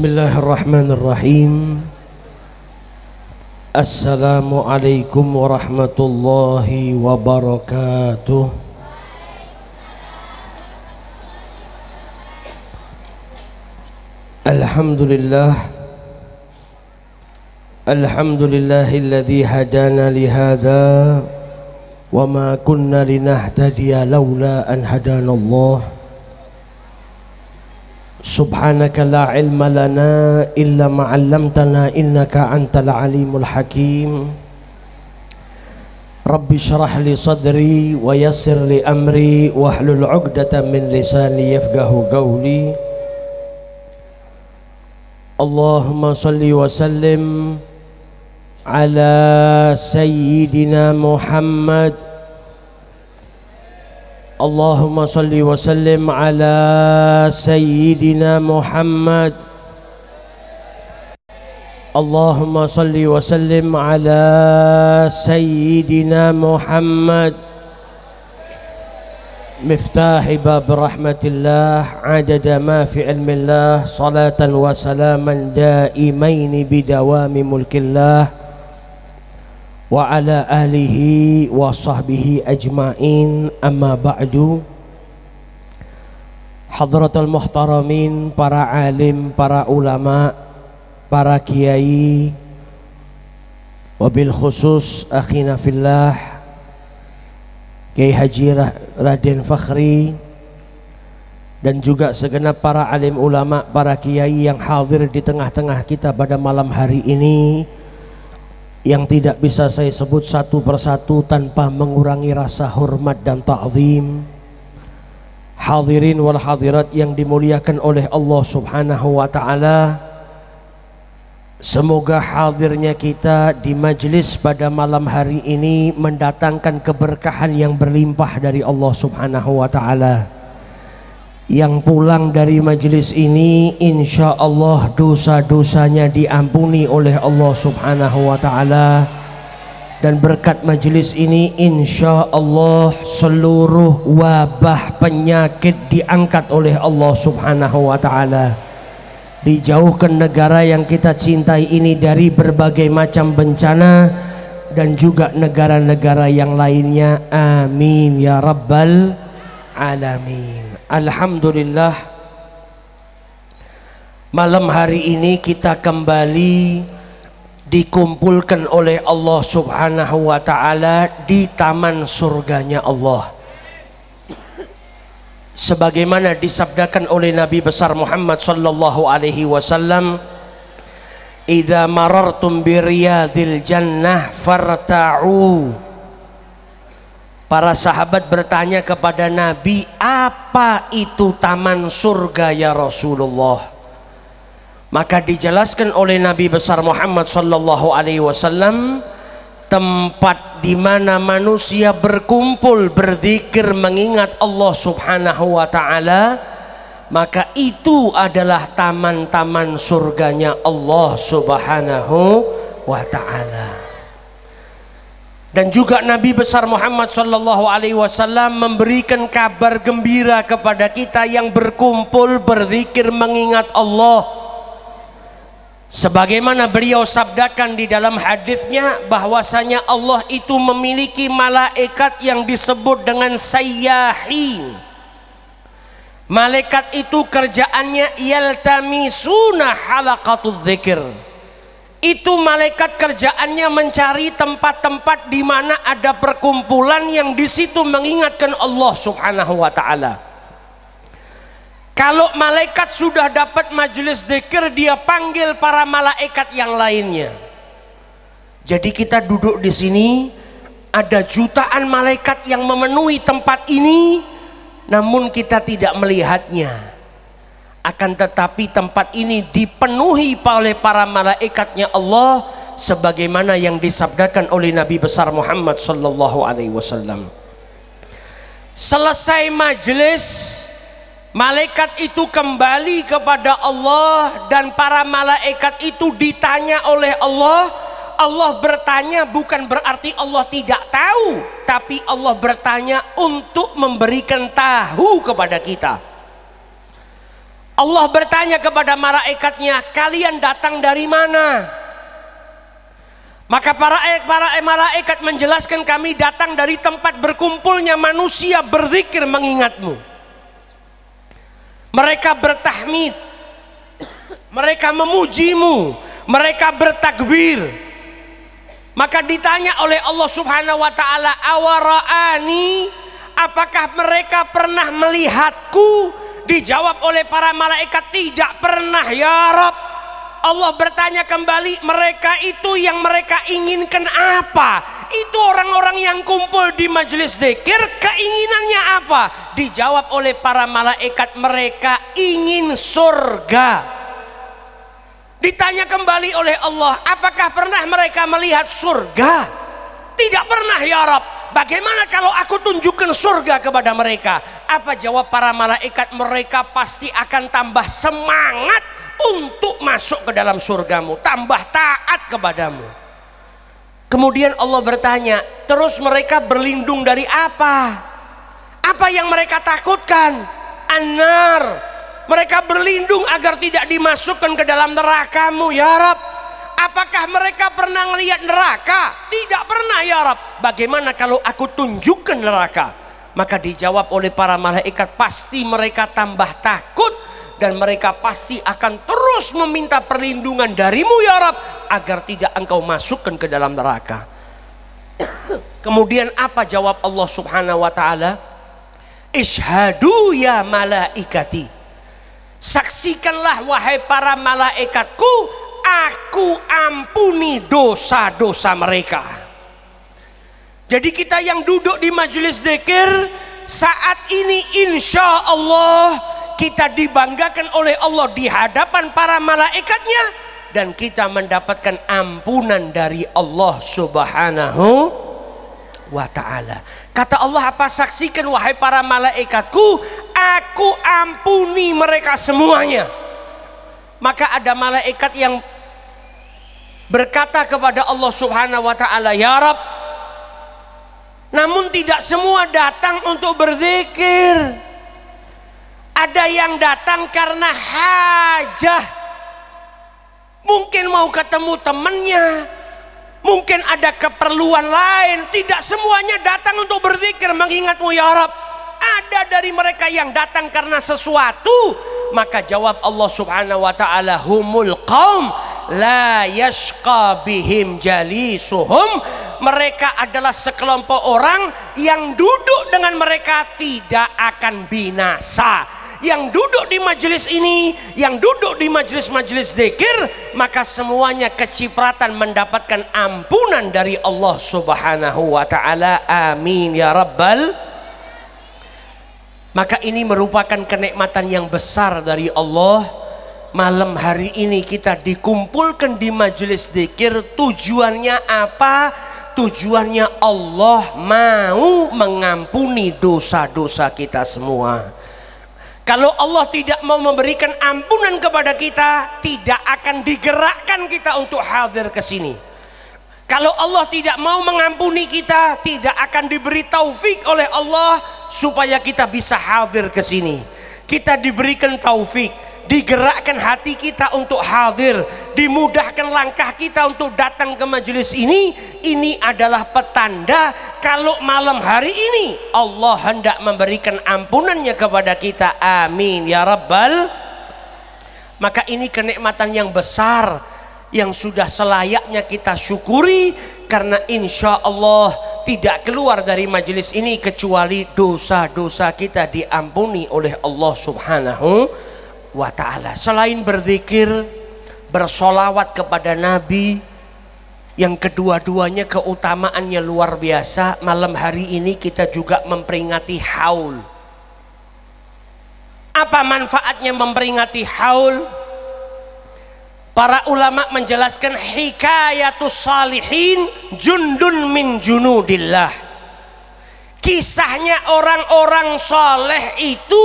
بسم الله الرحمن الرحيم السلام عليكم ورحمة الله وبركاته الحمد لله الحمد لله الذي هدانا لهذا وما كنا لنهتدي لولا أن هدانا الله سبحانك لا علم لنا إلا ما علمتنا إنك أنت العليم الحكيم رب اشرح لي صدري ويسر لي أمري واحلل عقدة من لساني يفقه قولي اللهم صل وسلم على سيدنا محمد اللهم صل وسلم على سيدنا محمد اللهم صل وسلم على سيدنا محمد مفتاح باب رحمة الله عدد ما في علم الله صلاة وسلاما دائمين بدوام ملك الله wa ala alihi wa sahbihi ajmain amma ba'du Hadratul muhtaramin para alim para ulama para kiai wabil khusus akhina fillah Kiai Haji Raden Fakhri dan juga segenap para alim ulama, para kiai yang hadir di tengah-tengah kita pada malam hari ini yang tidak bisa saya sebut satu persatu tanpa mengurangi rasa hormat dan ta'zim hadirin wal hadirat yang dimuliakan oleh Allah subhanahu wa ta'ala semoga hadirnya kita di majlis pada malam hari ini mendatangkan keberkahan yang berlimpah dari Allah subhanahu wa ta'ala yang pulang dari majelis ini insya Allah dosa-dosanya diampuni oleh Allah subhanahu wa ta'ala dan berkat majelis ini insya Allah seluruh wabah penyakit diangkat oleh Allah subhanahu wa ta'ala dijauhkan negara yang kita cintai ini dari berbagai macam bencana dan juga negara-negara yang lainnya amin ya rabbal alamin. Alhamdulillah malam hari ini kita kembali dikumpulkan oleh Allah Subhanahu wa taala di taman surganya Allah. Sebagaimana disabdakan oleh Nabi besar Muhammad sallallahu alaihi wasallam, "Idza marartum bi riyadil jannah farta'u" Para sahabat bertanya kepada Nabi, "Apa itu taman surga ya Rasulullah?" Maka dijelaskan oleh Nabi besar Muhammad sallallahu alaihi wasallam, tempat di mana manusia berkumpul, berzikir, mengingat Allah Subhanahu wa taala, maka itu adalah taman-taman surganya Allah Subhanahu wa taala dan juga Nabi besar Muhammad SAW Alaihi Wasallam memberikan kabar gembira kepada kita yang berkumpul berzikir mengingat Allah sebagaimana beliau sabdakan di dalam hadisnya bahwasanya Allah itu memiliki malaikat yang disebut dengan sayyahin malaikat itu kerjaannya yaltamisuna halaqatul dzikir itu malaikat kerjaannya mencari tempat-tempat di mana ada perkumpulan yang di situ mengingatkan Allah Subhanahu wa taala. Kalau malaikat sudah dapat majelis zikir, dia panggil para malaikat yang lainnya. Jadi kita duduk di sini ada jutaan malaikat yang memenuhi tempat ini namun kita tidak melihatnya akan tetapi tempat ini dipenuhi oleh para malaikatnya Allah sebagaimana yang disabdakan oleh Nabi besar Muhammad sallallahu alaihi wasallam selesai majelis malaikat itu kembali kepada Allah dan para malaikat itu ditanya oleh Allah Allah bertanya bukan berarti Allah tidak tahu tapi Allah bertanya untuk memberikan tahu kepada kita Allah bertanya kepada malaikatnya, "Kalian datang dari mana?" Maka para e- para e- malaikat menjelaskan kami datang dari tempat berkumpulnya manusia berzikir mengingatmu. Mereka bertahmid. Mereka memujimu, mereka bertakbir. Maka ditanya oleh Allah Subhanahu wa taala, "Awaraani apakah mereka pernah melihatku Dijawab oleh para malaikat tidak pernah ya Rob. Allah bertanya kembali mereka itu yang mereka inginkan apa? Itu orang-orang yang kumpul di majelis zikir keinginannya apa? Dijawab oleh para malaikat mereka ingin surga. Ditanya kembali oleh Allah, apakah pernah mereka melihat surga? Tidak pernah ya Rabb bagaimana kalau aku tunjukkan surga kepada mereka? Apa jawab para malaikat? Mereka pasti akan tambah semangat untuk masuk ke dalam surgamu, tambah taat kepadamu. Kemudian Allah bertanya, terus mereka berlindung dari apa? Apa yang mereka takutkan? Anar. Mereka berlindung agar tidak dimasukkan ke dalam nerakamu, ya Rabb. Apakah mereka pernah melihat neraka? Tidak pernah ya Rab. Bagaimana kalau aku tunjukkan neraka? Maka dijawab oleh para malaikat pasti mereka tambah takut dan mereka pasti akan terus meminta perlindungan darimu ya Rab agar tidak engkau masukkan ke dalam neraka. Kemudian apa jawab Allah Subhanahu wa taala? Ishadu ya malaikati. Saksikanlah wahai para malaikatku aku ampuni dosa-dosa mereka jadi kita yang duduk di majelis zikir saat ini insya Allah kita dibanggakan oleh Allah di hadapan para malaikatnya dan kita mendapatkan ampunan dari Allah subhanahu wa ta'ala kata Allah apa saksikan wahai para malaikatku aku ampuni mereka semuanya maka ada malaikat yang berkata kepada Allah Subhanahu wa taala, "Ya Rab." Namun tidak semua datang untuk berzikir. Ada yang datang karena hajah. Mungkin mau ketemu temannya, mungkin ada keperluan lain. Tidak semuanya datang untuk berzikir mengingatmu ya Rab. Ada dari mereka yang datang karena sesuatu, maka jawab Allah Subhanahu wa taala humul qaum la yashqa bihim jalisuhum mereka adalah sekelompok orang yang duduk dengan mereka tidak akan binasa yang duduk di majelis ini yang duduk di majelis-majelis dekir, maka semuanya kecipratan mendapatkan ampunan dari Allah subhanahu wa ta'ala amin ya rabbal maka ini merupakan kenikmatan yang besar dari Allah malam hari ini kita dikumpulkan di majelis zikir tujuannya apa? Tujuannya Allah mau mengampuni dosa-dosa kita semua. Kalau Allah tidak mau memberikan ampunan kepada kita, tidak akan digerakkan kita untuk hadir ke sini. Kalau Allah tidak mau mengampuni kita, tidak akan diberi taufik oleh Allah supaya kita bisa hadir ke sini. Kita diberikan taufik digerakkan hati kita untuk hadir dimudahkan langkah kita untuk datang ke majelis ini ini adalah petanda kalau malam hari ini Allah hendak memberikan ampunannya kepada kita amin ya rabbal maka ini kenikmatan yang besar yang sudah selayaknya kita syukuri karena insya Allah tidak keluar dari majelis ini kecuali dosa-dosa kita diampuni oleh Allah subhanahu wa ta'ala. Selain berzikir, bersolawat kepada Nabi, yang kedua-duanya keutamaannya luar biasa. Malam hari ini kita juga memperingati haul. Apa manfaatnya memperingati haul? Para ulama menjelaskan hikayatus salihin jundun min junudillah. Kisahnya orang-orang soleh itu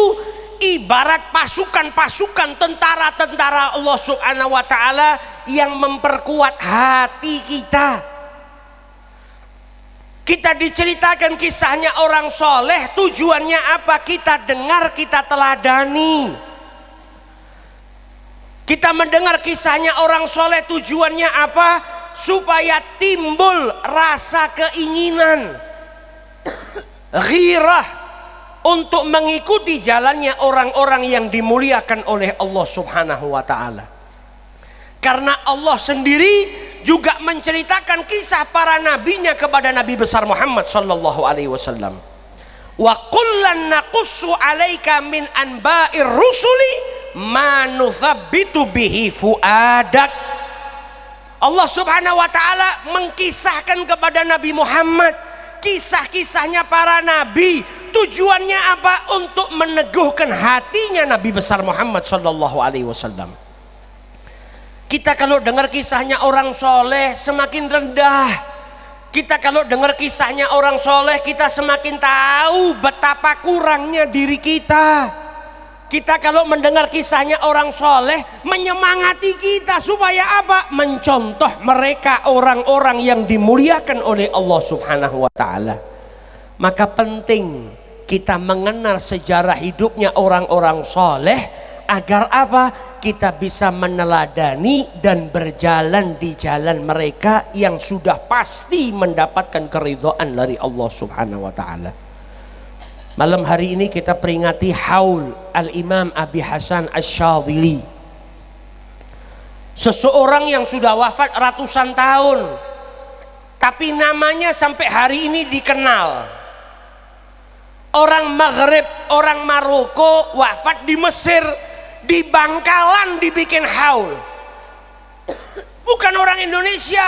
ibarat pasukan-pasukan tentara-tentara Allah Subhanahu wa taala yang memperkuat hati kita. Kita diceritakan kisahnya orang soleh tujuannya apa kita dengar kita teladani. Kita mendengar kisahnya orang soleh tujuannya apa supaya timbul rasa keinginan, ghirah, untuk mengikuti jalannya orang-orang yang dimuliakan oleh Allah Subhanahu wa taala. Karena Allah sendiri juga menceritakan kisah para nabinya kepada nabi besar Muhammad sallallahu alaihi wasallam. Wa kullan naqussu alaika min anba'ir rusuli ma nuthabbitu bihi fuadak. Allah Subhanahu wa taala mengkisahkan kepada Nabi Muhammad kisah-kisahnya para nabi Tujuannya apa? Untuk meneguhkan hatinya Nabi besar Muhammad Shallallahu Alaihi Wasallam. Kita kalau dengar kisahnya orang soleh semakin rendah. Kita kalau dengar kisahnya orang soleh kita semakin tahu betapa kurangnya diri kita. Kita kalau mendengar kisahnya orang soleh menyemangati kita supaya apa? Mencontoh mereka orang-orang yang dimuliakan oleh Allah Subhanahu wa taala. Maka penting kita mengenal sejarah hidupnya orang-orang soleh agar apa kita bisa meneladani dan berjalan di jalan mereka yang sudah pasti mendapatkan keridhaan dari Allah Subhanahu wa taala. Malam hari ini kita peringati haul Al-Imam Abi Hasan al-Shadili Seseorang yang sudah wafat ratusan tahun tapi namanya sampai hari ini dikenal orang Maghrib, orang Maroko wafat di Mesir, di Bangkalan dibikin haul. Bukan orang Indonesia,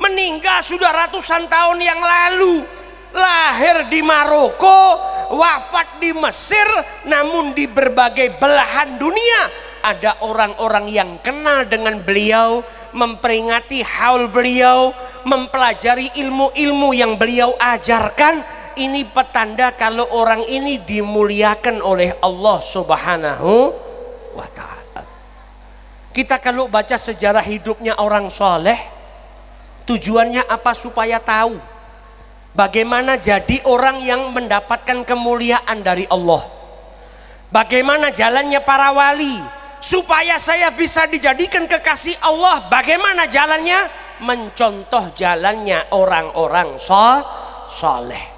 meninggal sudah ratusan tahun yang lalu, lahir di Maroko, wafat di Mesir, namun di berbagai belahan dunia ada orang-orang yang kenal dengan beliau, memperingati haul beliau, mempelajari ilmu-ilmu yang beliau ajarkan ini petanda kalau orang ini dimuliakan oleh Allah Subhanahu wa taala. Kita kalau baca sejarah hidupnya orang soleh, tujuannya apa supaya tahu bagaimana jadi orang yang mendapatkan kemuliaan dari Allah. Bagaimana jalannya para wali supaya saya bisa dijadikan kekasih Allah. Bagaimana jalannya? Mencontoh jalannya orang-orang soleh.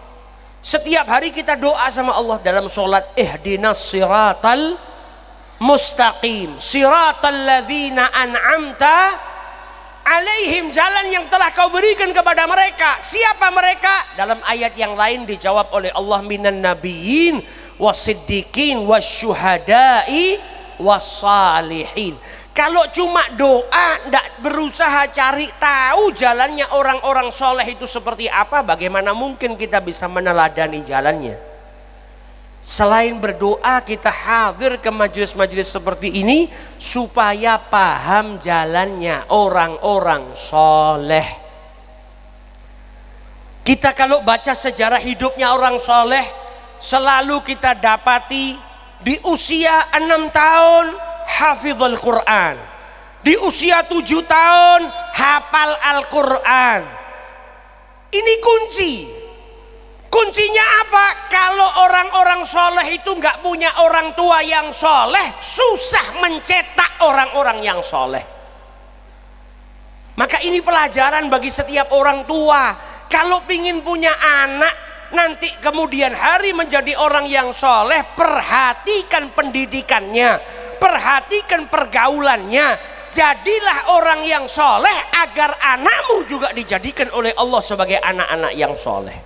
Setiap hari kita doa sama Allah dalam sholat ihdinas siratal mustaqim siratal ladhina an'amta alaihim jalan yang telah kau berikan kepada mereka siapa mereka dalam ayat yang lain dijawab oleh Allah minan nabiyin wasiddiqin wasyuhada'i wasalihin kalau cuma doa, tidak berusaha cari tahu jalannya orang-orang soleh itu seperti apa, bagaimana mungkin kita bisa meneladani jalannya? Selain berdoa, kita hadir ke majelis-majelis seperti ini supaya paham jalannya orang-orang soleh. Kita kalau baca sejarah hidupnya orang soleh, selalu kita dapati di usia enam tahun hafizul Quran di usia tujuh tahun hafal Al-Quran ini kunci kuncinya apa kalau orang-orang soleh itu nggak punya orang tua yang soleh susah mencetak orang-orang yang soleh maka ini pelajaran bagi setiap orang tua kalau ingin punya anak nanti kemudian hari menjadi orang yang soleh perhatikan pendidikannya perhatikan pergaulannya jadilah orang yang soleh agar anakmu juga dijadikan oleh Allah sebagai anak-anak yang soleh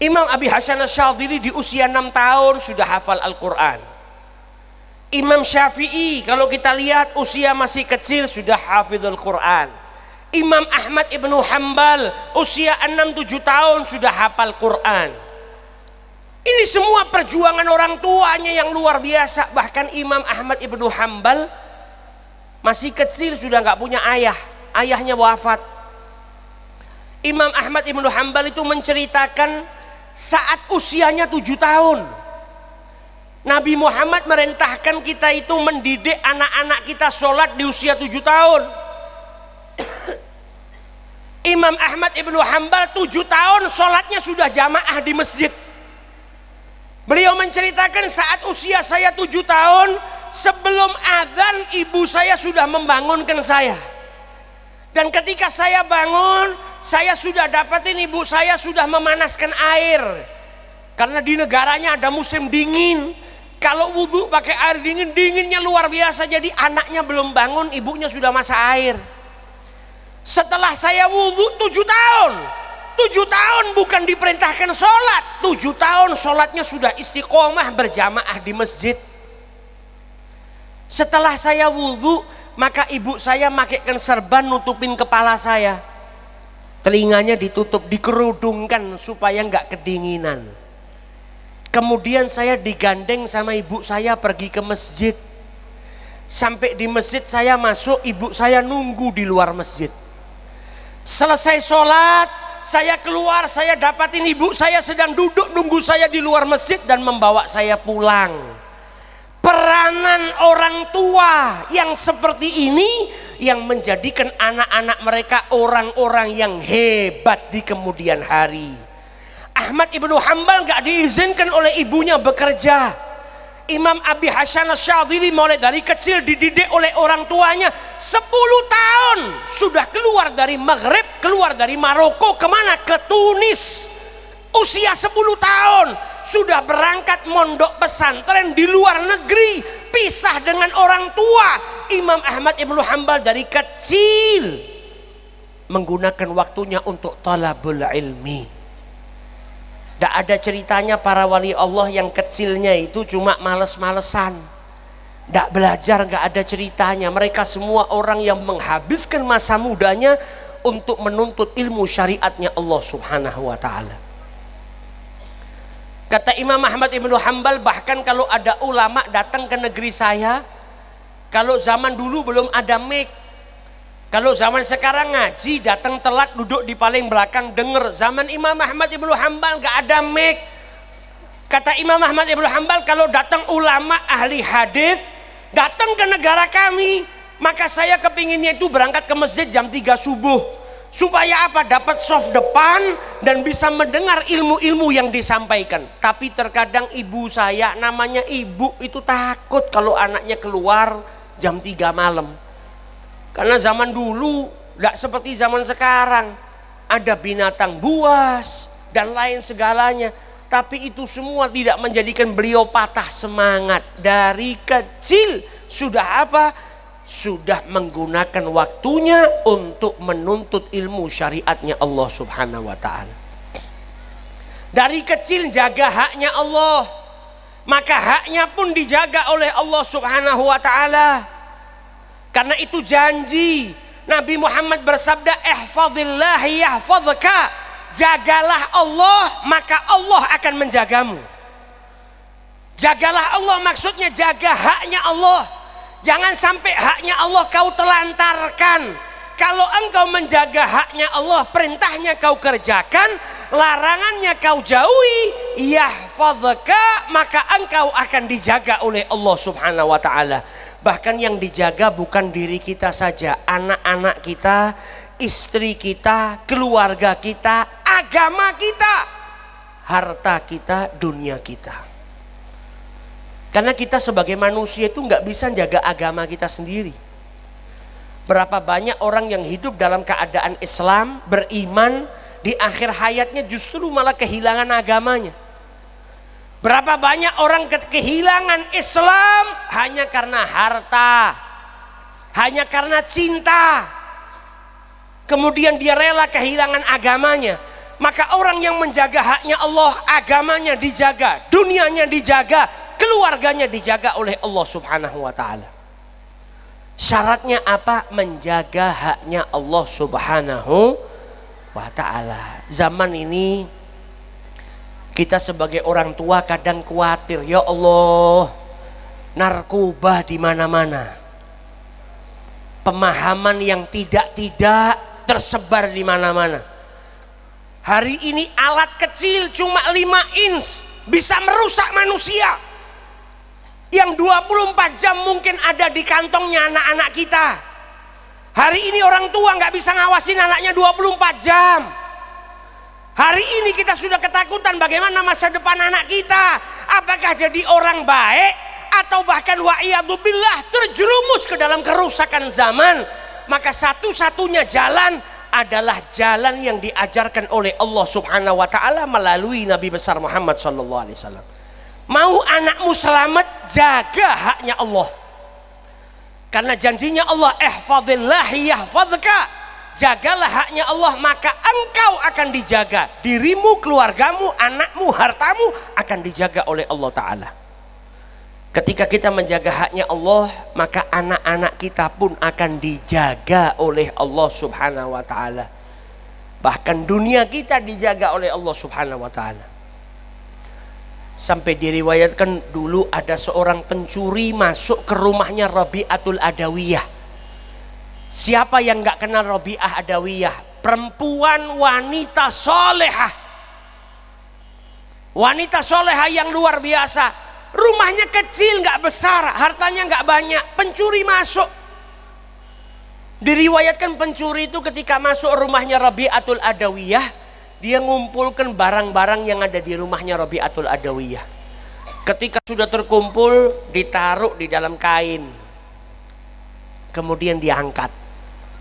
Imam Abi Hasan al Asyadili di usia 6 tahun sudah hafal Al-Quran Imam Syafi'i kalau kita lihat usia masih kecil sudah al Quran Imam Ahmad Ibnu Hambal usia 6-7 tahun sudah hafal Quran ini semua perjuangan orang tuanya yang luar biasa. Bahkan Imam Ahmad Ibnu Hambal masih kecil sudah nggak punya ayah. Ayahnya wafat. Imam Ahmad Ibnu Hambal itu menceritakan saat usianya tujuh tahun. Nabi Muhammad merintahkan kita itu mendidik anak-anak kita sholat di usia tujuh tahun. Imam Ahmad Ibnu Hambal tujuh tahun sholatnya sudah jamaah di masjid. Beliau menceritakan saat usia saya tujuh tahun, sebelum adhan ibu saya sudah membangunkan saya. Dan ketika saya bangun, saya sudah dapatin ibu saya sudah memanaskan air. Karena di negaranya ada musim dingin. Kalau wudhu pakai air dingin, dinginnya luar biasa. Jadi anaknya belum bangun, ibunya sudah masak air. Setelah saya wudhu tujuh tahun, Tujuh tahun bukan diperintahkan sholat. Tujuh tahun sholatnya sudah istiqomah berjamaah di masjid. Setelah saya wudhu, maka ibu saya makikan serban nutupin kepala saya. Telinganya ditutup, dikerudungkan supaya nggak kedinginan. Kemudian saya digandeng sama ibu saya pergi ke masjid. Sampai di masjid saya masuk, ibu saya nunggu di luar masjid. Selesai sholat, saya keluar, saya dapatin ibu saya sedang duduk nunggu saya di luar masjid dan membawa saya pulang. Peranan orang tua yang seperti ini yang menjadikan anak-anak mereka orang-orang yang hebat di kemudian hari. Ahmad Ibnu Hambal gak diizinkan oleh ibunya bekerja Imam Abi Hasan Syadzili mulai dari kecil dididik oleh orang tuanya 10 tahun sudah keluar dari Maghrib keluar dari Maroko kemana ke Tunis usia 10 tahun sudah berangkat mondok pesantren di luar negeri pisah dengan orang tua Imam Ahmad Ibnu Hambal dari kecil menggunakan waktunya untuk talabul ilmi tidak ada ceritanya para wali Allah yang kecilnya itu cuma males-malesan. Tidak belajar, tidak ada ceritanya. Mereka semua orang yang menghabiskan masa mudanya untuk menuntut ilmu syariatnya Allah subhanahu wa ta'ala. Kata Imam Ahmad Ibnul Hambal bahkan kalau ada ulama datang ke negeri saya, kalau zaman dulu belum ada make kalau zaman sekarang ngaji datang telat duduk di paling belakang denger. Zaman Imam Ahmad Ibnu Hambal nggak ada mic. Kata Imam Ahmad Ibnu Hambal kalau datang ulama ahli hadis datang ke negara kami maka saya kepinginnya itu berangkat ke masjid jam 3 subuh supaya apa dapat soft depan dan bisa mendengar ilmu-ilmu yang disampaikan tapi terkadang ibu saya namanya ibu itu takut kalau anaknya keluar jam 3 malam karena zaman dulu tidak seperti zaman sekarang. Ada binatang buas dan lain segalanya. Tapi itu semua tidak menjadikan beliau patah semangat. Dari kecil sudah apa? Sudah menggunakan waktunya untuk menuntut ilmu syariatnya Allah subhanahu wa ta'ala. Dari kecil jaga haknya Allah. Maka haknya pun dijaga oleh Allah subhanahu wa ta'ala karena itu janji. Nabi Muhammad bersabda, "Ihfazillah yahfazka." Jagalah Allah, maka Allah akan menjagamu. Jagalah Allah maksudnya jaga haknya Allah. Jangan sampai haknya Allah kau telantarkan. Kalau engkau menjaga haknya Allah, perintahnya kau kerjakan, larangannya kau jauhi, yahfadzaka, maka engkau akan dijaga oleh Allah Subhanahu wa taala. Bahkan yang dijaga bukan diri kita saja, anak-anak kita, istri kita, keluarga kita, agama kita, harta kita, dunia kita. Karena kita sebagai manusia itu nggak bisa jaga agama kita sendiri. Berapa banyak orang yang hidup dalam keadaan Islam, beriman, di akhir hayatnya justru malah kehilangan agamanya. Berapa banyak orang kehilangan Islam hanya karena harta, hanya karena cinta. Kemudian dia rela kehilangan agamanya. Maka orang yang menjaga haknya Allah, agamanya dijaga, dunianya dijaga, keluarganya dijaga oleh Allah Subhanahu wa taala. Syaratnya apa? Menjaga haknya Allah Subhanahu wa taala. Zaman ini kita sebagai orang tua kadang khawatir, ya Allah, narkoba di mana-mana. Pemahaman yang tidak-tidak tersebar di mana-mana. Hari ini alat kecil cuma 5 inch bisa merusak manusia. Yang 24 jam mungkin ada di kantongnya anak-anak kita. Hari ini orang tua nggak bisa ngawasin anaknya 24 jam. Hari ini kita sudah ketakutan bagaimana masa depan anak kita. Apakah jadi orang baik atau bahkan wa'iyadubillah terjerumus ke dalam kerusakan zaman. Maka satu-satunya jalan adalah jalan yang diajarkan oleh Allah Subhanahu wa taala melalui Nabi besar Muhammad sallallahu alaihi wasallam. Mau anakmu selamat, jaga haknya Allah. Karena janjinya Allah, "Ihfazillah yahfadzka jagalah haknya Allah maka engkau akan dijaga dirimu, keluargamu, anakmu, hartamu akan dijaga oleh Allah Ta'ala ketika kita menjaga haknya Allah maka anak-anak kita pun akan dijaga oleh Allah Subhanahu Wa Ta'ala bahkan dunia kita dijaga oleh Allah Subhanahu Wa Ta'ala sampai diriwayatkan dulu ada seorang pencuri masuk ke rumahnya Rabi'atul Adawiyah Siapa yang nggak kenal Robiah Adawiyah? Perempuan wanita solehah. Wanita solehah yang luar biasa. Rumahnya kecil nggak besar, hartanya nggak banyak. Pencuri masuk. Diriwayatkan pencuri itu ketika masuk rumahnya Robi'atul Adawiyah, dia ngumpulkan barang-barang yang ada di rumahnya Robi'atul Adawiyah. Ketika sudah terkumpul, ditaruh di dalam kain. Kemudian diangkat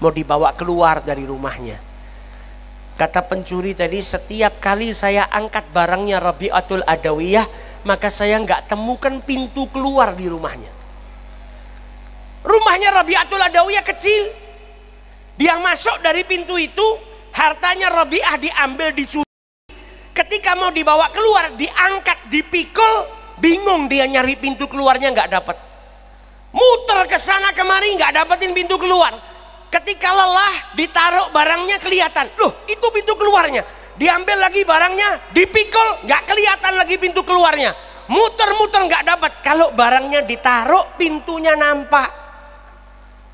mau dibawa keluar dari rumahnya. Kata pencuri tadi, setiap kali saya angkat barangnya Rabi'atul Adawiyah, maka saya nggak temukan pintu keluar di rumahnya. Rumahnya Rabi'atul Adawiyah kecil. Dia masuk dari pintu itu, hartanya Rabi'ah diambil dicuri. Ketika mau dibawa keluar, diangkat, dipikul, bingung dia nyari pintu keluarnya nggak dapat. Muter ke sana kemari nggak dapetin pintu keluar Ketika lelah ditaruh barangnya kelihatan. Loh itu pintu keluarnya. Diambil lagi barangnya dipikul nggak kelihatan lagi pintu keluarnya. Muter-muter nggak dapat. Kalau barangnya ditaruh pintunya nampak.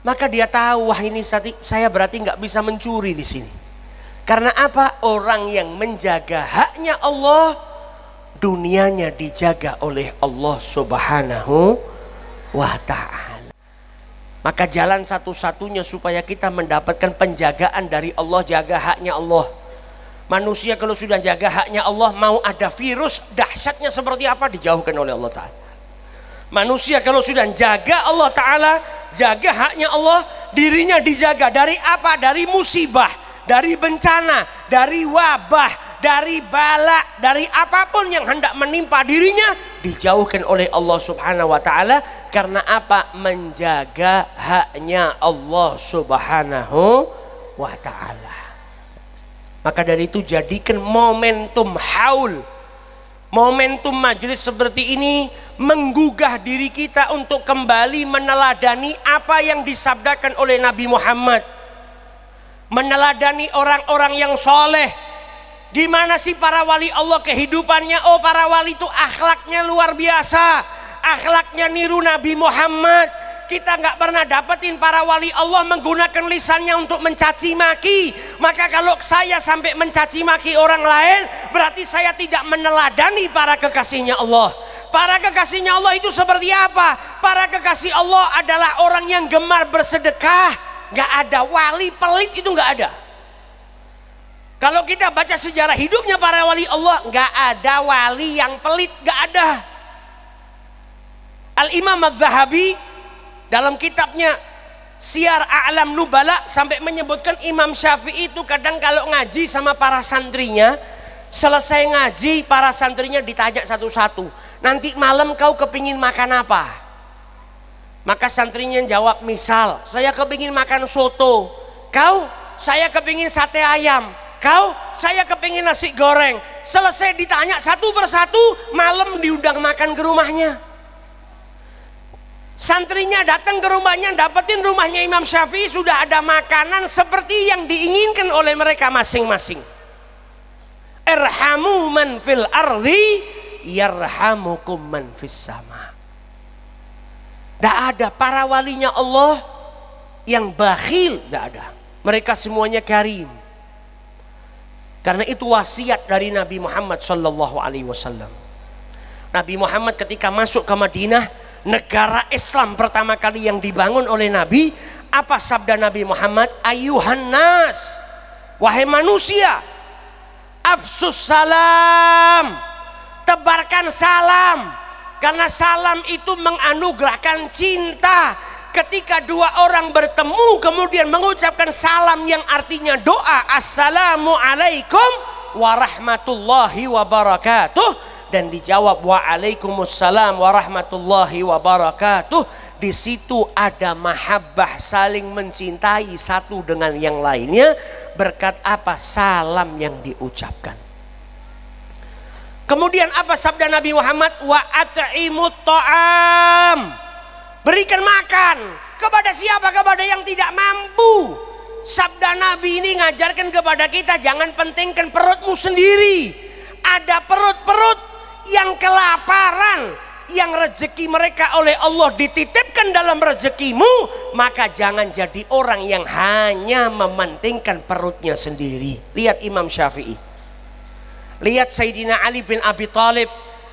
Maka dia tahu wah ini saya berarti nggak bisa mencuri di sini. Karena apa? Orang yang menjaga haknya Allah, dunianya dijaga oleh Allah Subhanahu wa taala. Maka jalan satu-satunya supaya kita mendapatkan penjagaan dari Allah, jaga haknya Allah. Manusia kalau sudah jaga haknya Allah, mau ada virus, dahsyatnya seperti apa dijauhkan oleh Allah Ta'ala. Manusia kalau sudah jaga Allah Ta'ala, jaga haknya Allah, dirinya dijaga dari apa? Dari musibah, dari bencana, dari wabah, dari bala, dari apapun yang hendak menimpa dirinya, dijauhkan oleh Allah Subhanahu wa Ta'ala karena apa? Menjaga haknya Allah Subhanahu wa taala. Maka dari itu jadikan momentum haul Momentum majelis seperti ini menggugah diri kita untuk kembali meneladani apa yang disabdakan oleh Nabi Muhammad. Meneladani orang-orang yang soleh. Gimana sih para wali Allah kehidupannya? Oh para wali itu akhlaknya luar biasa akhlaknya niru Nabi Muhammad kita nggak pernah dapetin para wali Allah menggunakan lisannya untuk mencaci maki maka kalau saya sampai mencaci maki orang lain berarti saya tidak meneladani para kekasihnya Allah para kekasihnya Allah itu seperti apa para kekasih Allah adalah orang yang gemar bersedekah nggak ada wali pelit itu nggak ada kalau kita baca sejarah hidupnya para wali Allah nggak ada wali yang pelit nggak ada Al-Imam Al-Zahabi dalam kitabnya Siar A'lam Nubala sampai menyebutkan Imam Syafi'i itu kadang kalau ngaji sama para santrinya selesai ngaji para santrinya ditanya satu-satu nanti malam kau kepingin makan apa maka santrinya jawab misal saya kepingin makan soto kau saya kepingin sate ayam kau saya kepingin nasi goreng selesai ditanya satu persatu malam diundang makan ke rumahnya Santrinya datang ke rumahnya, dapetin rumahnya Imam Syafi'i sudah ada makanan seperti yang diinginkan oleh mereka masing-masing. Erhamu man fil ardi yarhamukum man fis sama. Tidak ada para walinya Allah yang bakhil, tidak ada. Mereka semuanya karim. Karena itu wasiat dari Nabi Muhammad Sallallahu Alaihi Wasallam. Nabi Muhammad ketika masuk ke Madinah, negara Islam pertama kali yang dibangun oleh Nabi apa sabda Nabi Muhammad ayuhan nas wahai manusia afsus salam tebarkan salam karena salam itu menganugerahkan cinta ketika dua orang bertemu kemudian mengucapkan salam yang artinya doa assalamualaikum warahmatullahi wabarakatuh dan dijawab waalaikumsalam warahmatullahi wabarakatuh di situ ada mahabbah saling mencintai satu dengan yang lainnya berkat apa salam yang diucapkan kemudian apa sabda Nabi Muhammad wa at'imut ta'am berikan makan kepada siapa kepada yang tidak mampu sabda Nabi ini ngajarkan kepada kita jangan pentingkan perutmu sendiri ada perut-perut yang kelaparan, yang rezeki mereka oleh Allah dititipkan dalam rezekimu, maka jangan jadi orang yang hanya mementingkan perutnya sendiri. Lihat Imam Syafi'i. Lihat Sayyidina Ali bin Abi Thalib.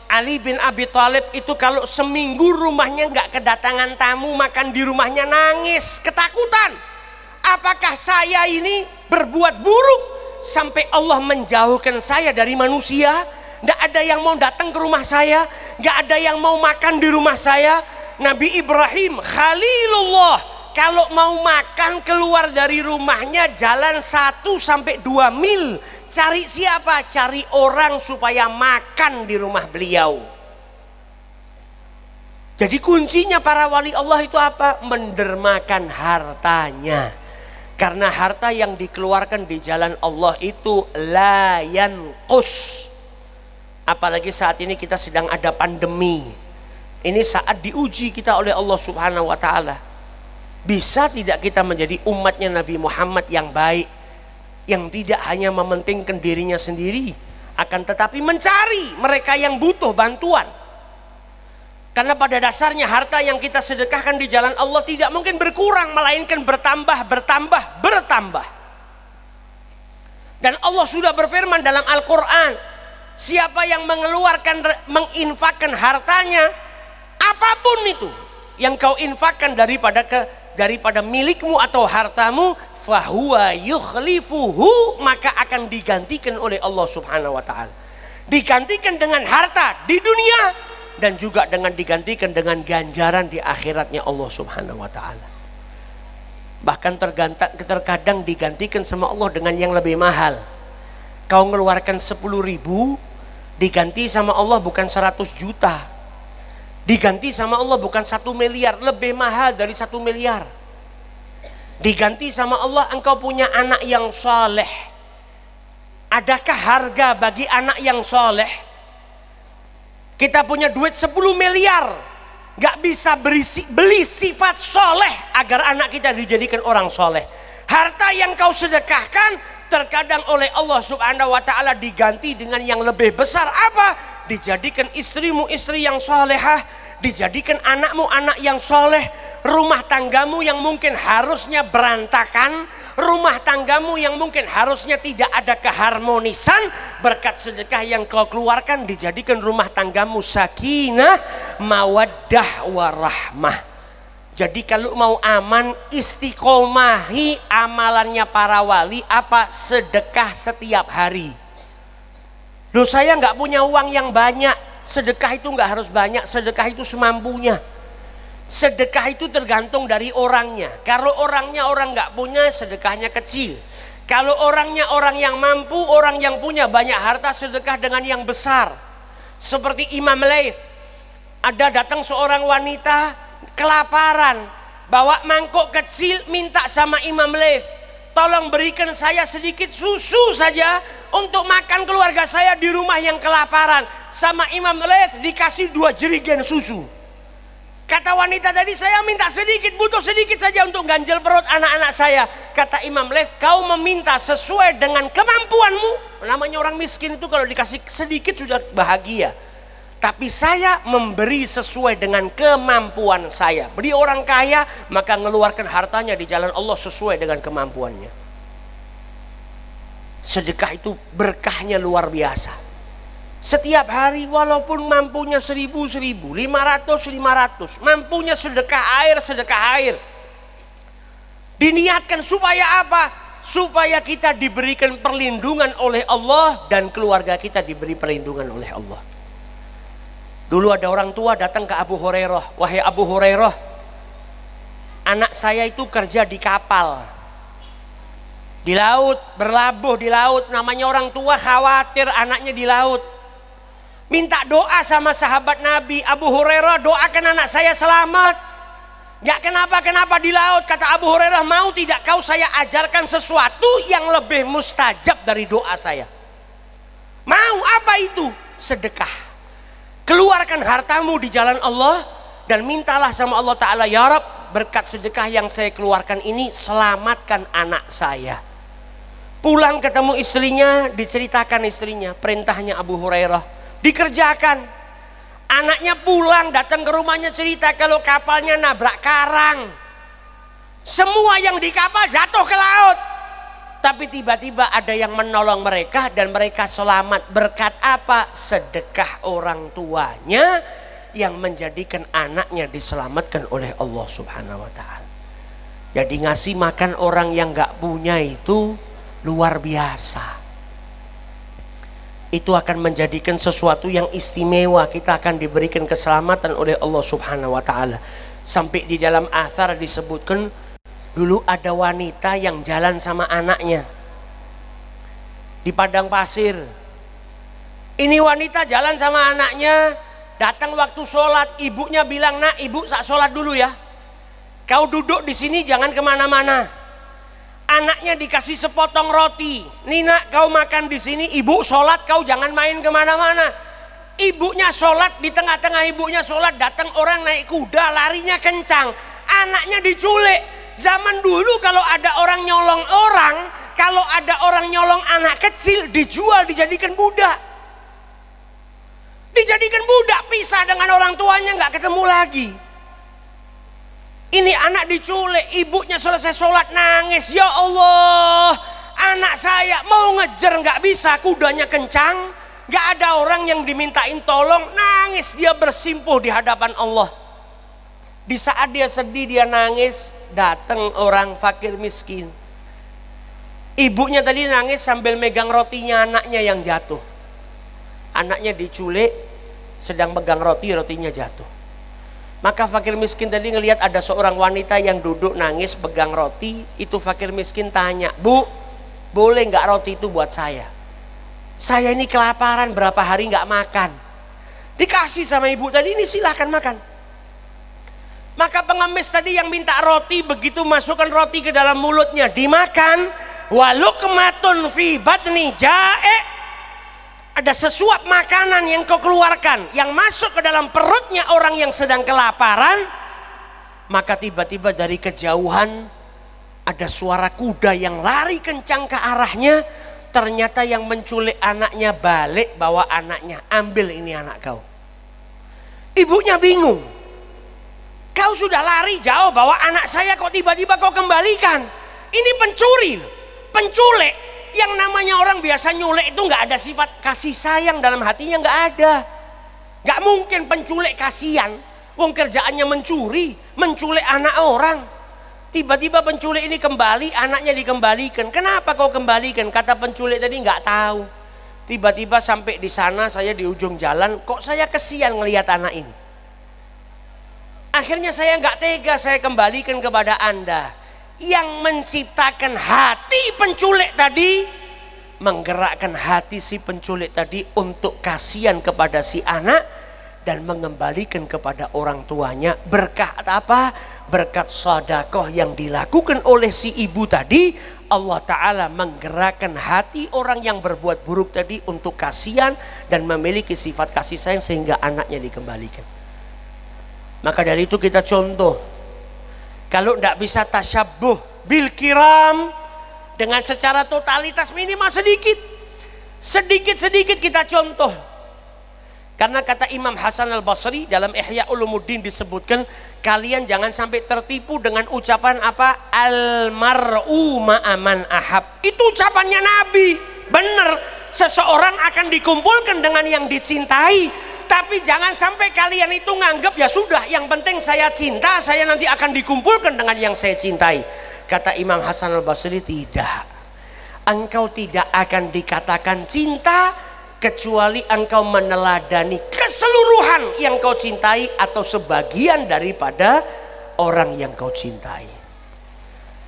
Ali bin Abi Thalib itu kalau seminggu rumahnya nggak kedatangan tamu makan di rumahnya nangis ketakutan. Apakah saya ini berbuat buruk sampai Allah menjauhkan saya dari manusia? Tidak ada yang mau datang ke rumah saya. Tidak ada yang mau makan di rumah saya. Nabi Ibrahim Khalilullah kalau mau makan keluar dari rumahnya jalan 1 sampai 2 mil cari siapa? cari orang supaya makan di rumah beliau jadi kuncinya para wali Allah itu apa? mendermakan hartanya karena harta yang dikeluarkan di jalan Allah itu layan kus Apalagi saat ini kita sedang ada pandemi. Ini saat diuji kita oleh Allah Subhanahu wa taala. Bisa tidak kita menjadi umatnya Nabi Muhammad yang baik yang tidak hanya mementingkan dirinya sendiri akan tetapi mencari mereka yang butuh bantuan. Karena pada dasarnya harta yang kita sedekahkan di jalan Allah tidak mungkin berkurang melainkan bertambah, bertambah, bertambah. Dan Allah sudah berfirman dalam Al-Qur'an, Siapa yang mengeluarkan menginfakkan hartanya apapun itu yang kau infakkan daripada ke daripada milikmu atau hartamu fahuwa yukhlifuhu maka akan digantikan oleh Allah Subhanahu wa taala. Digantikan dengan harta di dunia dan juga dengan digantikan dengan ganjaran di akhiratnya Allah Subhanahu wa taala. Bahkan tergantak terkadang digantikan sama Allah dengan yang lebih mahal Kau ngeluarkan 10 ribu, diganti sama Allah bukan 100 juta. Diganti sama Allah bukan satu miliar, lebih mahal dari satu miliar. Diganti sama Allah engkau punya anak yang soleh. Adakah harga bagi anak yang soleh? Kita punya duit 10 miliar, gak bisa berisi, beli sifat soleh agar anak kita dijadikan orang soleh. Harta yang kau sedekahkan terkadang oleh Allah Subhanahu wa taala diganti dengan yang lebih besar apa? Dijadikan istrimu istri yang solehah, dijadikan anakmu anak yang soleh, rumah tanggamu yang mungkin harusnya berantakan, rumah tanggamu yang mungkin harusnya tidak ada keharmonisan, berkat sedekah yang kau keluarkan dijadikan rumah tanggamu sakinah, mawaddah warahmah. Jadi kalau mau aman istiqomahi amalannya para wali apa sedekah setiap hari. Loh saya nggak punya uang yang banyak, sedekah itu nggak harus banyak, sedekah itu semampunya. Sedekah itu tergantung dari orangnya. Kalau orangnya orang nggak punya, sedekahnya kecil. Kalau orangnya orang yang mampu, orang yang punya banyak harta, sedekah dengan yang besar. Seperti Imam Leif Ada datang seorang wanita kelaparan, bawa mangkok kecil minta sama Imam Leif, tolong berikan saya sedikit susu saja untuk makan keluarga saya di rumah yang kelaparan. Sama Imam Leif dikasih dua jerigen susu. Kata wanita tadi saya minta sedikit, butuh sedikit saja untuk ganjel perut anak-anak saya. Kata Imam Leif, kau meminta sesuai dengan kemampuanmu. Namanya orang miskin itu kalau dikasih sedikit sudah bahagia tapi saya memberi sesuai dengan kemampuan saya. Beli orang kaya, maka mengeluarkan hartanya di jalan Allah sesuai dengan kemampuannya. Sedekah itu berkahnya luar biasa. Setiap hari walaupun mampunya seribu, seribu, lima ratus, lima ratus. Mampunya sedekah air, sedekah air. Diniatkan supaya apa? supaya kita diberikan perlindungan oleh Allah dan keluarga kita diberi perlindungan oleh Allah. Dulu ada orang tua datang ke Abu Hurairah, "Wahai Abu Hurairah, anak saya itu kerja di kapal. Di laut, berlabuh di laut. Namanya orang tua khawatir anaknya di laut. Minta doa sama sahabat Nabi Abu Hurairah, doakan anak saya selamat." Ya kenapa-kenapa di laut kata Abu Hurairah mau tidak kau saya ajarkan sesuatu yang lebih mustajab dari doa saya. Mau apa itu? Sedekah sedekahkan hartamu di jalan Allah dan mintalah sama Allah Ta'ala ya Rab berkat sedekah yang saya keluarkan ini selamatkan anak saya pulang ketemu istrinya diceritakan istrinya perintahnya Abu Hurairah dikerjakan anaknya pulang datang ke rumahnya cerita kalau kapalnya nabrak karang semua yang di kapal jatuh ke laut tapi tiba-tiba ada yang menolong mereka dan mereka selamat berkat apa? Sedekah orang tuanya yang menjadikan anaknya diselamatkan oleh Allah Subhanahu wa taala. Jadi ngasih makan orang yang gak punya itu luar biasa. Itu akan menjadikan sesuatu yang istimewa. Kita akan diberikan keselamatan oleh Allah Subhanahu wa taala. Sampai di dalam athar disebutkan Dulu ada wanita yang jalan sama anaknya di padang pasir. Ini wanita jalan sama anaknya, datang waktu sholat, ibunya bilang, nak ibu sak sholat dulu ya. Kau duduk di sini jangan kemana-mana. Anaknya dikasih sepotong roti. Nina kau makan di sini, ibu sholat kau jangan main kemana-mana. Ibunya sholat, di tengah-tengah ibunya sholat datang orang naik kuda, larinya kencang. Anaknya diculik, Zaman dulu kalau ada orang nyolong orang, kalau ada orang nyolong anak kecil dijual dijadikan budak. Dijadikan budak pisah dengan orang tuanya nggak ketemu lagi. Ini anak diculik, ibunya selesai sholat nangis. Ya Allah, anak saya mau ngejar nggak bisa, kudanya kencang. Nggak ada orang yang dimintain tolong, nangis dia bersimpuh di hadapan Allah. Di saat dia sedih, dia nangis, datang orang fakir miskin. Ibunya tadi nangis sambil megang rotinya anaknya yang jatuh. Anaknya diculik, sedang megang roti, rotinya jatuh. Maka fakir miskin tadi ngelihat ada seorang wanita yang duduk nangis pegang roti, itu fakir miskin tanya, Bu, boleh nggak roti itu buat saya? Saya ini kelaparan berapa hari nggak makan. Dikasih sama ibu tadi ini silahkan makan. Maka pengemis tadi yang minta roti begitu masukkan roti ke dalam mulutnya dimakan walau kematun fi batni jae ada sesuap makanan yang kau keluarkan yang masuk ke dalam perutnya orang yang sedang kelaparan maka tiba-tiba dari kejauhan ada suara kuda yang lari kencang ke arahnya ternyata yang menculik anaknya balik bawa anaknya ambil ini anak kau ibunya bingung Kau sudah lari jauh bahwa anak saya kok tiba-tiba kau kembalikan. Ini pencuri, penculik. Yang namanya orang biasa nyulek itu nggak ada sifat kasih sayang dalam hatinya nggak ada. Nggak mungkin penculik kasihan. Wong kerjaannya mencuri, menculik anak orang. Tiba-tiba penculik ini kembali, anaknya dikembalikan. Kenapa kau kembalikan? Kata penculik tadi nggak tahu. Tiba-tiba sampai di sana saya di ujung jalan, kok saya kesian ngelihat anak ini Akhirnya saya nggak tega, saya kembalikan kepada Anda. Yang menciptakan hati penculik tadi, menggerakkan hati si penculik tadi untuk kasihan kepada si anak dan mengembalikan kepada orang tuanya berkat apa? Berkat sodakoh yang dilakukan oleh si ibu tadi Allah Ta'ala menggerakkan hati orang yang berbuat buruk tadi untuk kasihan dan memiliki sifat kasih sayang sehingga anaknya dikembalikan. Maka dari itu kita contoh. Kalau tidak bisa tasyabuh bil kiram dengan secara totalitas minimal sedikit. Sedikit-sedikit kita contoh. Karena kata Imam Hasan al-Basri dalam Ihya Ulumuddin disebutkan kalian jangan sampai tertipu dengan ucapan apa almaru ma'aman ahab. Itu ucapannya Nabi. Benar, seseorang akan dikumpulkan dengan yang dicintai tapi jangan sampai kalian itu nganggap ya sudah yang penting saya cinta saya nanti akan dikumpulkan dengan yang saya cintai. Kata Imam Hasan al-Basri tidak. Engkau tidak akan dikatakan cinta kecuali engkau meneladani keseluruhan yang kau cintai atau sebagian daripada orang yang kau cintai.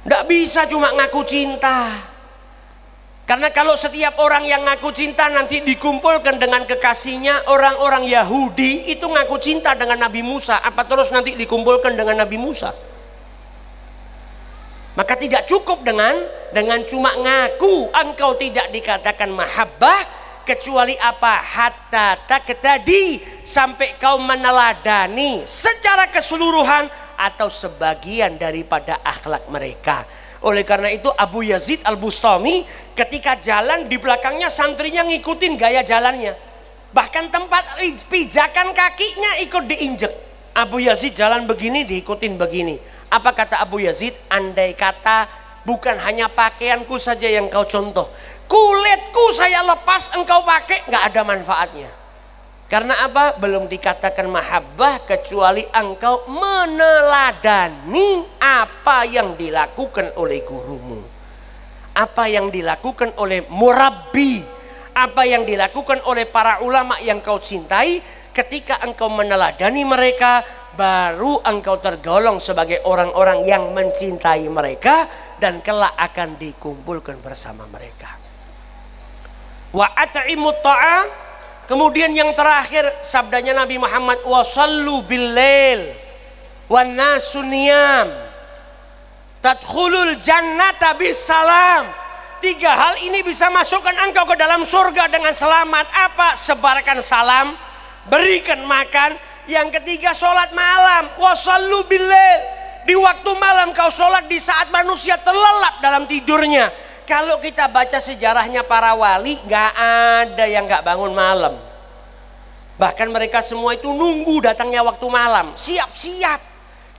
Tidak bisa cuma ngaku cinta. Karena kalau setiap orang yang ngaku cinta nanti dikumpulkan dengan kekasihnya orang-orang Yahudi itu ngaku cinta dengan Nabi Musa, apa terus nanti dikumpulkan dengan Nabi Musa? Maka tidak cukup dengan dengan cuma ngaku engkau tidak dikatakan mahabbah kecuali apa hatta tak tadi sampai kau meneladani secara keseluruhan atau sebagian daripada akhlak mereka oleh karena itu Abu Yazid Al-Bustami ketika jalan di belakangnya santrinya ngikutin gaya jalannya. Bahkan tempat pijakan kakinya ikut diinjek. Abu Yazid jalan begini diikutin begini. Apa kata Abu Yazid? Andai kata bukan hanya pakaianku saja yang kau contoh. Kulitku saya lepas engkau pakai nggak ada manfaatnya. Karena apa? Belum dikatakan mahabbah kecuali engkau meneladani apa yang dilakukan oleh gurumu. Apa yang dilakukan oleh murabbi. Apa yang dilakukan oleh para ulama yang kau cintai. Ketika engkau meneladani mereka, baru engkau tergolong sebagai orang-orang yang mencintai mereka dan kelak akan dikumpulkan bersama mereka. Wa at'imu ta'am Kemudian yang terakhir sabdanya Nabi Muhammad wasallu billail wan nasuniyam tadkhulul jannata bisalam. Tiga hal ini bisa masukkan engkau ke dalam surga dengan selamat. Apa? Sebarkan salam, berikan makan. Yang ketiga sholat malam. Wasallu billail. Di waktu malam kau sholat di saat manusia terlelap dalam tidurnya kalau kita baca sejarahnya para wali, nggak ada yang nggak bangun malam. Bahkan mereka semua itu nunggu datangnya waktu malam, siap-siap.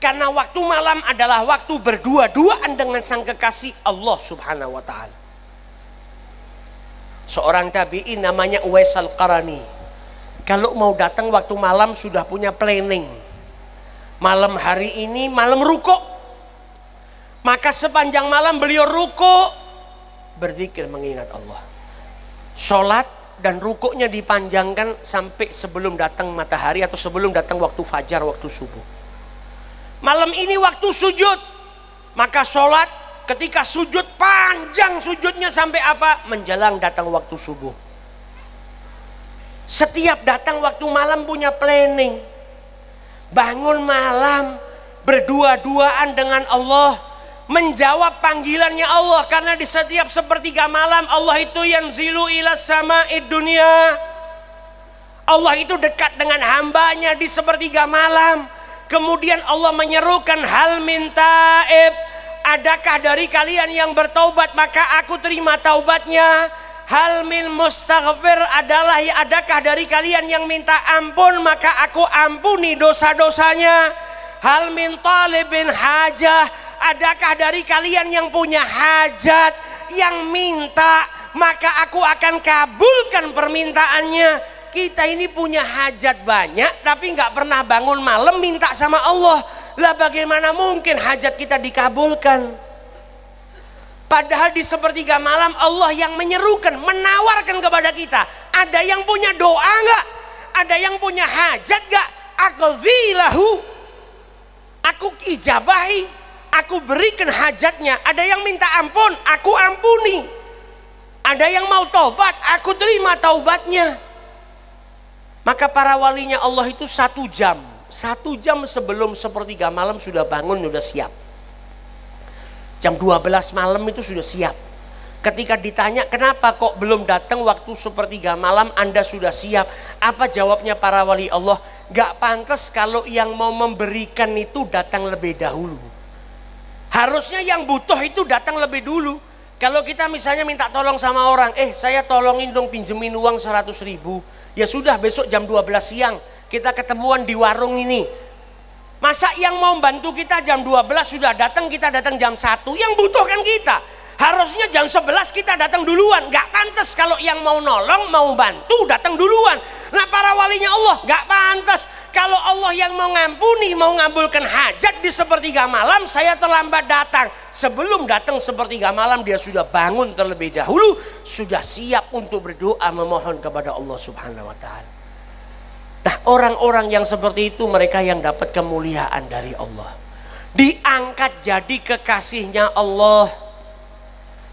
Karena waktu malam adalah waktu berdua-duaan dengan sang kekasih Allah Subhanahu wa taala. Seorang tabi'in namanya Uwais Al-Qarani. Kalau mau datang waktu malam sudah punya planning. Malam hari ini malam ruko. Maka sepanjang malam beliau ruko berzikir mengingat Allah. Sholat dan rukuknya dipanjangkan sampai sebelum datang matahari atau sebelum datang waktu fajar, waktu subuh. Malam ini waktu sujud, maka sholat ketika sujud panjang sujudnya sampai apa? Menjelang datang waktu subuh. Setiap datang waktu malam punya planning. Bangun malam, berdua-duaan dengan Allah, menjawab panggilannya Allah karena di setiap sepertiga malam Allah itu yang zilu ila sama dunia Allah itu dekat dengan hambanya di sepertiga malam kemudian Allah menyerukan hal mintaib adakah dari kalian yang bertaubat maka aku terima taubatnya hal min mustaghfir adalah adakah dari kalian yang minta ampun maka aku ampuni dosa-dosanya hal min talibin hajah adakah dari kalian yang punya hajat yang minta maka aku akan kabulkan permintaannya kita ini punya hajat banyak tapi nggak pernah bangun malam minta sama Allah lah bagaimana mungkin hajat kita dikabulkan padahal di sepertiga malam Allah yang menyerukan menawarkan kepada kita ada yang punya doa nggak ada yang punya hajat nggak aku aku ijabahi aku berikan hajatnya ada yang minta ampun aku ampuni ada yang mau taubat aku terima taubatnya maka para walinya Allah itu satu jam satu jam sebelum sepertiga malam sudah bangun sudah siap jam 12 malam itu sudah siap Ketika ditanya kenapa kok belum datang waktu sepertiga malam Anda sudah siap Apa jawabnya para wali Allah Gak pantas kalau yang mau memberikan itu datang lebih dahulu Harusnya yang butuh itu datang lebih dulu. Kalau kita misalnya minta tolong sama orang, eh saya tolongin dong pinjemin uang 100 ribu. Ya sudah besok jam 12 siang kita ketemuan di warung ini. Masa yang mau bantu kita jam 12 sudah datang, kita datang jam 1. Yang butuh kan kita. Harusnya jam 11 kita datang duluan. Gak pantas kalau yang mau nolong, mau bantu datang duluan. Nah para walinya Allah gak pantas. Kalau Allah yang mau ngampuni, mau ngabulkan hajat di sepertiga malam, saya terlambat datang. Sebelum datang sepertiga malam, dia sudah bangun terlebih dahulu. Sudah siap untuk berdoa memohon kepada Allah subhanahu wa ta'ala. Nah orang-orang yang seperti itu mereka yang dapat kemuliaan dari Allah. Diangkat jadi kekasihnya Allah.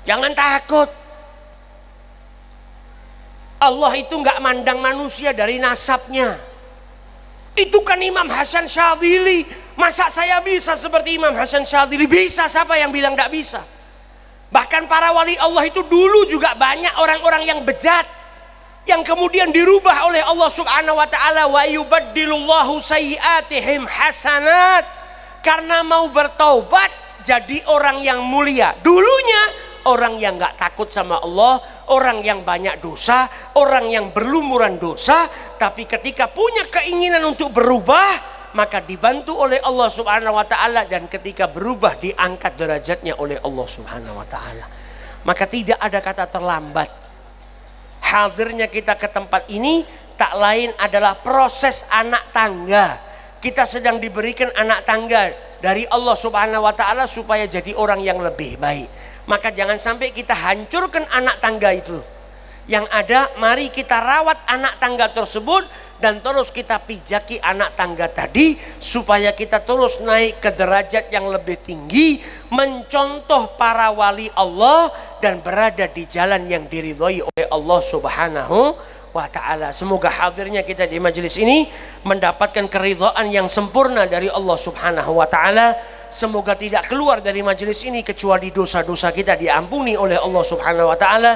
Jangan takut. Allah itu nggak mandang manusia dari nasabnya. Itu kan Imam Hasan Syadzili. Masa saya bisa seperti Imam Hasan Syadzili? Bisa, siapa yang bilang nggak bisa? Bahkan para wali Allah itu dulu juga banyak orang-orang yang bejat yang kemudian dirubah oleh Allah Subhanahu wa taala wa yubaddilullahu sayiatihim hasanat karena mau bertaubat jadi orang yang mulia. Dulunya orang yang nggak takut sama Allah, orang yang banyak dosa, orang yang berlumuran dosa, tapi ketika punya keinginan untuk berubah, maka dibantu oleh Allah Subhanahu wa taala dan ketika berubah diangkat derajatnya oleh Allah Subhanahu wa taala. Maka tidak ada kata terlambat. Hadirnya kita ke tempat ini tak lain adalah proses anak tangga. Kita sedang diberikan anak tangga dari Allah Subhanahu wa taala supaya jadi orang yang lebih baik. Maka jangan sampai kita hancurkan anak tangga itu. Yang ada mari kita rawat anak tangga tersebut dan terus kita pijaki anak tangga tadi supaya kita terus naik ke derajat yang lebih tinggi mencontoh para wali Allah dan berada di jalan yang diridhoi oleh Allah Subhanahu wa taala. Semoga hadirnya kita di majelis ini mendapatkan keridhaan yang sempurna dari Allah Subhanahu wa taala. Semoga tidak keluar dari majelis ini kecuali dosa-dosa kita diampuni oleh Allah Subhanahu wa taala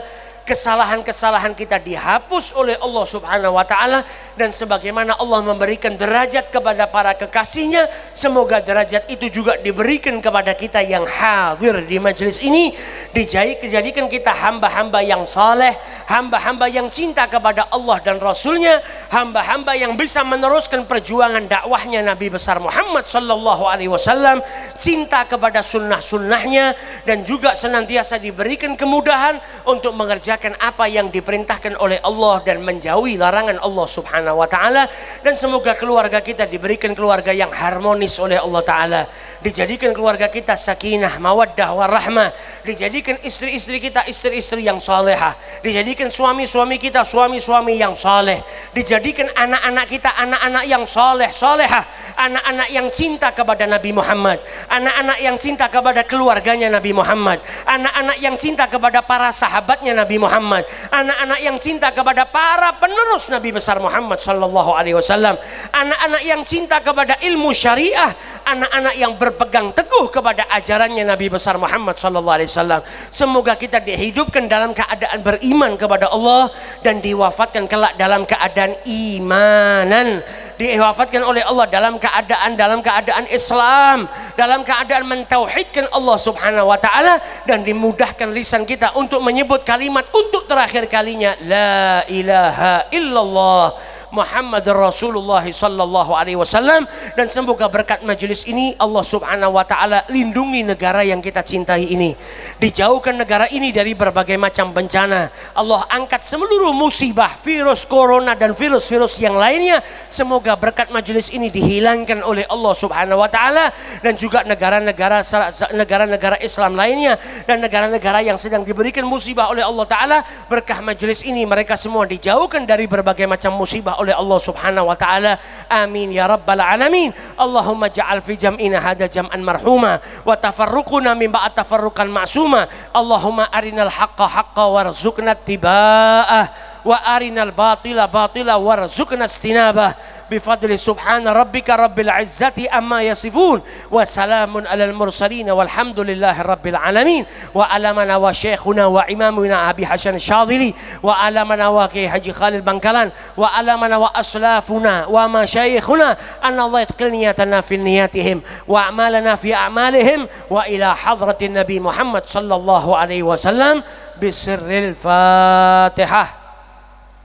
kesalahan-kesalahan kita dihapus oleh Allah Subhanahu wa taala dan sebagaimana Allah memberikan derajat kepada para kekasihnya semoga derajat itu juga diberikan kepada kita yang hadir di majelis ini dijadikan kita hamba-hamba yang saleh hamba-hamba yang cinta kepada Allah dan Rasulnya hamba-hamba yang bisa meneruskan perjuangan dakwahnya Nabi besar Muhammad Sallallahu Alaihi Wasallam cinta kepada sunnah-sunnahnya dan juga senantiasa diberikan kemudahan untuk mengerjakan mengerjakan apa yang diperintahkan oleh Allah dan menjauhi larangan Allah Subhanahu wa taala dan semoga keluarga kita diberikan keluarga yang harmonis oleh Allah taala dijadikan keluarga kita sakinah mawaddah warahmah dijadikan istri-istri kita istri-istri yang salehah dijadikan suami-suami kita suami-suami yang saleh dijadikan anak-anak kita anak-anak yang saleh salehah anak-anak yang cinta kepada Nabi Muhammad anak-anak yang cinta kepada keluarganya Nabi Muhammad anak-anak yang cinta kepada para sahabatnya Nabi Muhammad Muhammad, anak-anak yang cinta kepada para penerus Nabi besar Muhammad Shallallahu Alaihi Wasallam, anak-anak yang cinta kepada ilmu syariah, anak-anak yang berpegang teguh kepada ajarannya Nabi besar Muhammad Shallallahu Alaihi Wasallam. Semoga kita dihidupkan dalam keadaan beriman kepada Allah dan diwafatkan kelak dalam keadaan imanan diwafatkan oleh Allah dalam keadaan dalam keadaan Islam, dalam keadaan mentauhidkan Allah Subhanahu wa taala dan dimudahkan lisan kita untuk menyebut kalimat untuk terakhir kalinya la ilaha illallah Muhammad Rasulullah sallallahu alaihi wasallam dan semoga berkat majelis ini Allah Subhanahu wa taala lindungi negara yang kita cintai ini. Dijauhkan negara ini dari berbagai macam bencana. Allah angkat seluruh musibah virus corona dan virus-virus yang lainnya. Semoga berkat majelis ini dihilangkan oleh Allah Subhanahu wa taala dan juga negara-negara negara-negara Islam lainnya dan negara-negara yang sedang diberikan musibah oleh Allah taala berkah majelis ini mereka semua dijauhkan dari berbagai macam musibah oleh Allah Subhanahu wa taala. Amin ya rabbal alamin. Allahumma ja'al fi jam'ina hada jam'an marhuma wa tafarruquna min ba'd tafarruqan ma'suma. Allahumma arinal haqqo haqqo warzuqna tiba'ah wa arinal batila batila warzuqna istinabah. بفضل سبحان ربك رب العزة أما يصفون وسلام على المرسلين والحمد لله رب العالمين وألمنا وشيخنا وإمامنا أبي حسن الشاذلي وألمنا وكي حجي خالد بنكلان وألمنا وأسلافنا ومشايخنا أن الله يتقل نياتنا في نياتهم وأعمالنا في أعمالهم وإلى حضرة النبي محمد صلى الله عليه وسلم بسر الفاتحه